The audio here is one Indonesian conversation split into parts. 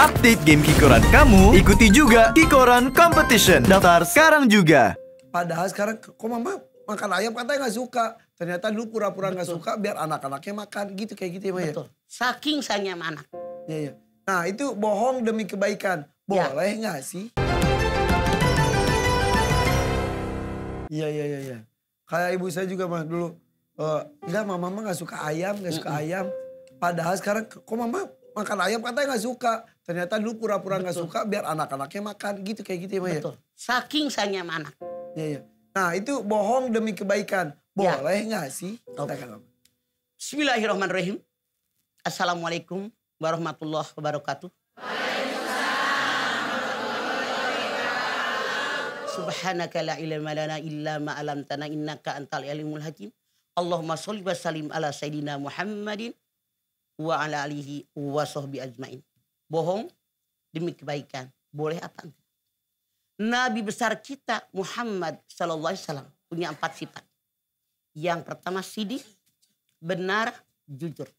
update game Kikoran kamu, ikuti juga Kikoran Competition. Daftar sekarang juga. Padahal sekarang kok mama makan ayam katanya nggak suka. Ternyata lu pura-pura nggak -pura suka biar anak-anaknya makan gitu kayak gitu ya Maya. Betul. Saking sayangnya sama anak. Iya, iya. Nah itu bohong demi kebaikan. Ya. Boleh nggak ya. sih? Iya, iya, iya, iya. Kayak ibu saya juga mah dulu. Uh, eh, mama mama nggak suka ayam, nggak suka mm -mm. ayam. Padahal sekarang kok mama makan ayam katanya nggak suka. Ternyata lu pura-pura nggak -pura suka biar anak-anaknya makan gitu kayak gitu ya Maya. Betul. Saking sayangnya sama anak. Iya iya. Nah itu bohong demi kebaikan. Ya. Boleh nggak ya. sih? Okay. Bismillahirrahmanirrahim. Assalamualaikum warahmatullahi wabarakatuh. Subhanaka la ilma lana illa ma 'allamtana innaka antal alimul hakim. Allahumma sholli wa sallim ala sayidina Muhammadin wa ala alihi wa sahbi ajmain bohong demi kebaikan. Boleh apa enggak? Nabi besar kita Muhammad Sallallahu Alaihi Wasallam punya empat sifat. Yang pertama sidik, benar, jujur.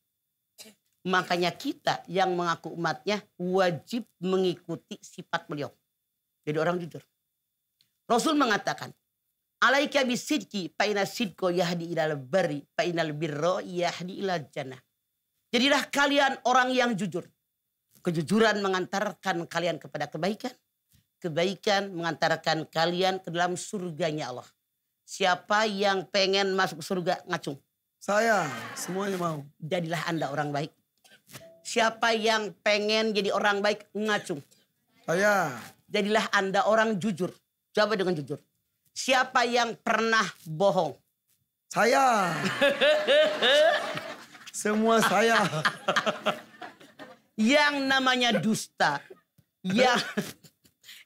Makanya kita yang mengaku umatnya wajib mengikuti sifat beliau. Jadi orang jujur. Rasul mengatakan, Alaika bisidki faina sidko yahdi ilal bari fainal birro yahdi ilal jannah. Jadilah kalian orang yang jujur. Kejujuran mengantarkan kalian kepada kebaikan. Kebaikan mengantarkan kalian ke dalam surganya Allah. Siapa yang pengen masuk surga ngacung? Saya, semuanya mau. Jadilah Anda orang baik. Siapa yang pengen jadi orang baik ngacung? Saya. Jadilah Anda orang jujur. Jawab dengan jujur. Siapa yang pernah bohong? Saya. Semua saya. yang namanya dusta, yang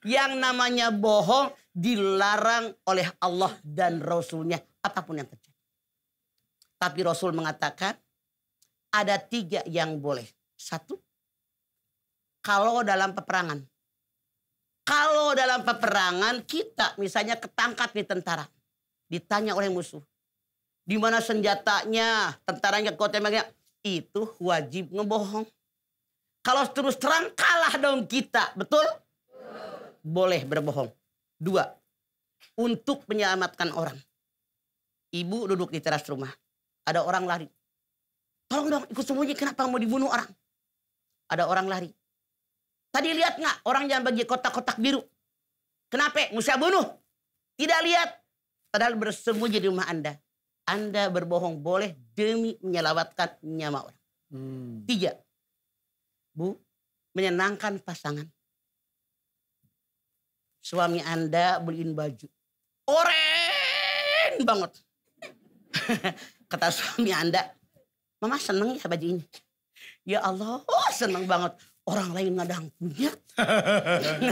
yang namanya bohong dilarang oleh Allah dan Rasulnya apapun yang terjadi. Tapi Rasul mengatakan ada tiga yang boleh. Satu, kalau dalam peperangan. Kalau dalam peperangan kita misalnya ketangkap di tentara. Ditanya oleh musuh. Di mana senjatanya, tentaranya, kota yang itu wajib ngebohong. Kalau terus terang kalah dong kita, betul? Boleh berbohong. Dua, untuk menyelamatkan orang. Ibu duduk di teras rumah. Ada orang lari. Tolong dong ikut sembunyi kenapa mau dibunuh orang. Ada orang lari. Tadi lihat nggak orang yang bagi kotak-kotak biru? Kenapa? Musa bunuh. Tidak lihat. Padahal bersembunyi di rumah Anda. Anda berbohong boleh demi menyelamatkan nyawa orang. Hmm. Tiga, Bu, menyenangkan pasangan. Suami Anda beliin baju. Oren banget. Kata suami Anda, Mama seneng ya baju ini. Ya Allah, oh seneng banget. Orang lain ngadang punya.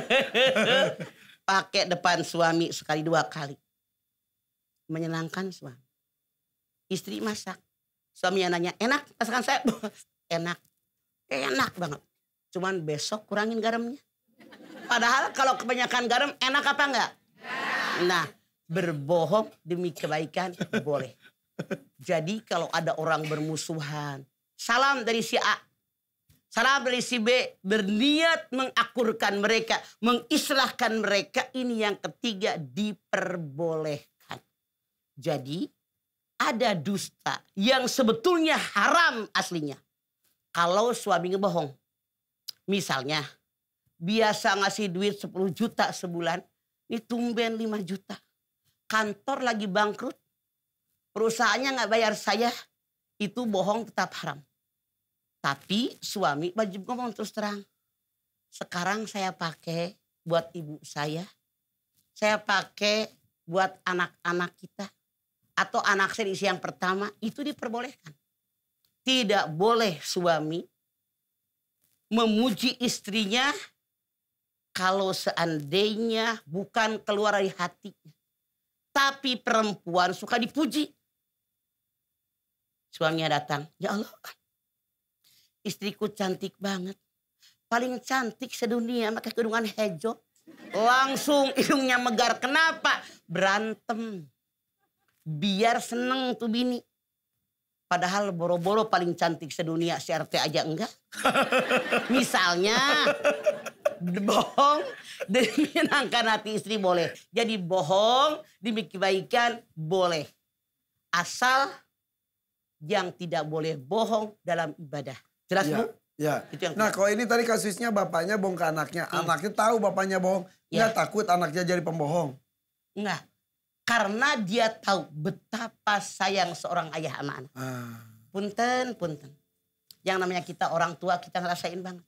Pakai depan suami sekali dua kali. Menyenangkan suami. Istri masak. Suami yang nanya, enak masakan saya? enak enak banget. Cuman besok kurangin garamnya. Padahal kalau kebanyakan garam enak apa enggak? Nah, berbohong demi kebaikan boleh. Jadi kalau ada orang bermusuhan, salam dari si A, salam dari si B, berniat mengakurkan mereka, mengislahkan mereka, ini yang ketiga diperbolehkan. Jadi ada dusta yang sebetulnya haram aslinya kalau suami ngebohong, Misalnya, biasa ngasih duit 10 juta sebulan, ini tumben 5 juta. Kantor lagi bangkrut, perusahaannya nggak bayar saya, itu bohong tetap haram. Tapi suami wajib ngomong terus terang. Sekarang saya pakai buat ibu saya. Saya pakai buat anak-anak kita. Atau anak saya yang pertama. Itu diperbolehkan tidak boleh suami memuji istrinya kalau seandainya bukan keluar dari hati Tapi perempuan suka dipuji. Suaminya datang, ya Allah, istriku cantik banget. Paling cantik sedunia, maka kedungan hejo Langsung hidungnya megar. Kenapa? Berantem. Biar seneng tuh bini Padahal boro-boro paling cantik sedunia si RT aja enggak. Misalnya bohong demi menangkan hati istri boleh. Jadi bohong demi kebaikan boleh. Asal yang tidak boleh bohong dalam ibadah. Jelas ya, Bu? Ya. Itu yang nah kalau ini tadi kasusnya bapaknya bohong ke anaknya. Hmm. Anaknya tahu bapaknya bohong. Ya. Enggak iya. takut anaknya jadi pembohong. Enggak. Karena dia tahu betapa sayang seorang ayah sama anak. Hmm. Punten, punten. Yang namanya kita orang tua kita ngerasain banget.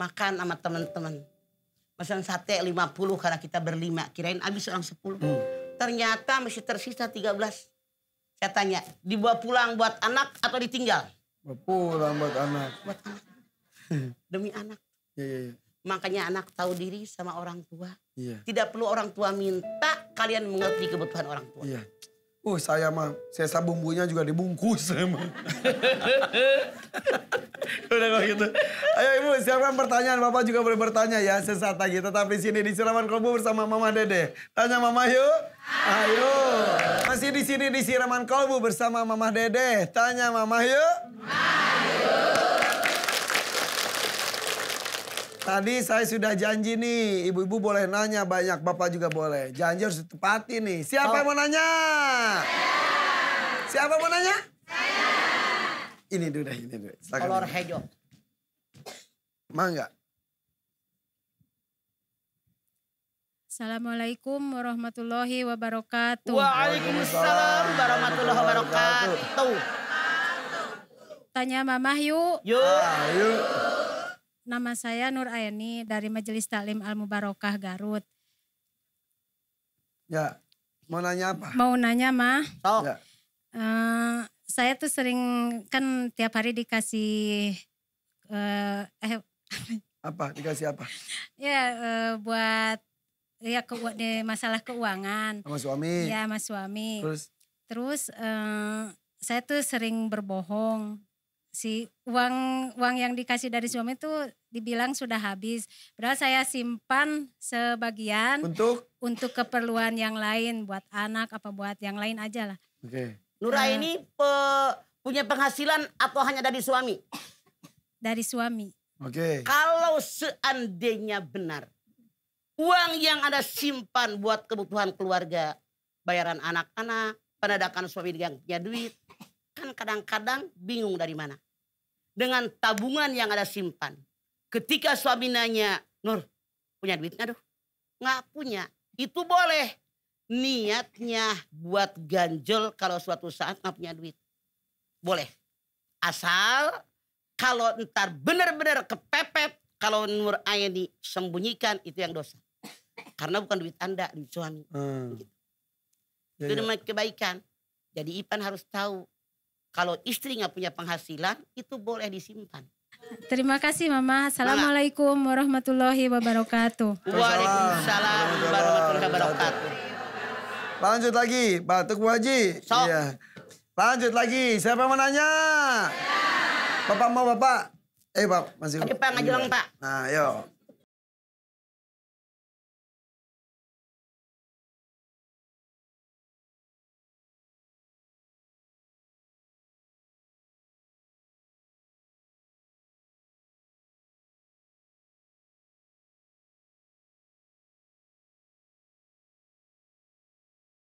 Makan sama teman-teman. Pesan sate 50 karena kita berlima. Kirain habis orang 10. Hmm. Ternyata masih tersisa 13. Saya tanya, dibawa pulang buat anak atau ditinggal? Pulang buat anak. Buat anak. Demi anak. Yeah, yeah, yeah. Makanya anak tahu diri sama orang tua. Iya. Tidak perlu orang tua minta, kalian mengerti kebutuhan orang tua. Iya. Uh, saya mah, saya sabu bumbunya juga dibungkus emang. Udah kok gitu. Ayo Ibu, siapkan pertanyaan. Bapak juga boleh bertanya ya. Sesaat lagi tetap di sini di Siraman Kolbu bersama Mama Dede. Tanya Mama yuk. Ayo. Masih di sini di Siraman Kolbu bersama Mama Dede. Tanya Mama yuk. Ayo. Tadi saya sudah janji nih, ibu-ibu boleh nanya banyak, bapak juga boleh. Janji harus ditepati nih. Siapa oh. yang mau nanya? Saya. Siapa mau nanya? Saya. Ini dulu deh, ini dulu. Silakan Kolor hijau. Mangga. Assalamualaikum warahmatullahi wabarakatuh. Waalaikumsalam warahmatullahi wabarakatuh. Tanya mamah yuk. Yuk. Ah, yuk. Nama saya Nur Aini dari Majelis Taklim Al Mubarokah Garut. Ya, mau nanya apa? Mau nanya mah. Oh. Ya. Uh, saya tuh sering kan tiap hari dikasih uh, eh apa dikasih apa? ya uh, buat ya ke, de, masalah keuangan. Sama suami. Ya, sama suami. Terus terus uh, saya tuh sering berbohong si uang uang yang dikasih dari suami itu dibilang sudah habis. Padahal saya simpan sebagian untuk untuk keperluan yang lain buat anak apa buat yang lain aja lah. Oke. Okay. Nura uh, ini pe, punya penghasilan atau hanya dari suami? Dari suami. Oke. Okay. Kalau seandainya benar uang yang ada simpan buat kebutuhan keluarga, bayaran anak-anak, penadakan suami yang punya duit, kan kadang-kadang bingung dari mana dengan tabungan yang ada simpan. Ketika suami nanya, Nur, punya duit nggak Nggak punya. Itu boleh. Niatnya buat ganjel kalau suatu saat nggak punya duit. Boleh. Asal kalau ntar benar-benar kepepet, kalau Nur Ayani sembunyikan, itu yang dosa. Karena bukan duit Anda, duit suami. Hmm. Gitu. Ya, itu ya. namanya kebaikan. Jadi Ipan harus tahu kalau istri nggak punya penghasilan itu boleh disimpan. Terima kasih Mama. Assalamualaikum warahmatullahi wabarakatuh. Waalaikumsalam warahmatullahi wabarakatuh. Lanjut lagi, batuk Bu Haji. So. Iya. Lanjut lagi, siapa mau nanya? Bapak mau Bapak? Eh Pak, masih. Oke Pak, ngajulang iya. Pak. Nah, yuk.